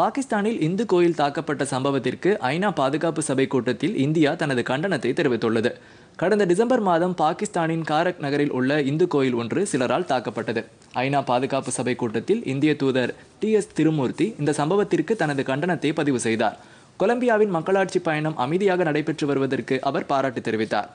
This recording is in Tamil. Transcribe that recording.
பாகிஸ்தானில் இந்து கோயில் தாக்கப்பட்ட சம்பவத்திற்கு ஐநா பாதுகாப்பு சபை கூட்டத்தில் இந்தியா தனது கண்டனத்தை தெரிவித்துள்ளது கடந்த டிசம்பர் மாதம் பாகிஸ்தானின் காரக் நகரில் உள்ள இந்து கோயில் ஒன்று சிலரால் தாக்கப்பட்டது ஐநா பாதுகாப்பு சபை கூட்டத்தில் இந்திய தூதர் டி எஸ் திருமூர்த்தி இந்த சம்பவத்திற்கு தனது கண்டனத்தை பதிவு செய்தார் கொலம்பியாவின் மக்களாட்சி பயணம் அமைதியாக நடைபெற்று வருவதற்கு அவர் பாராட்டு தெரிவித்தார்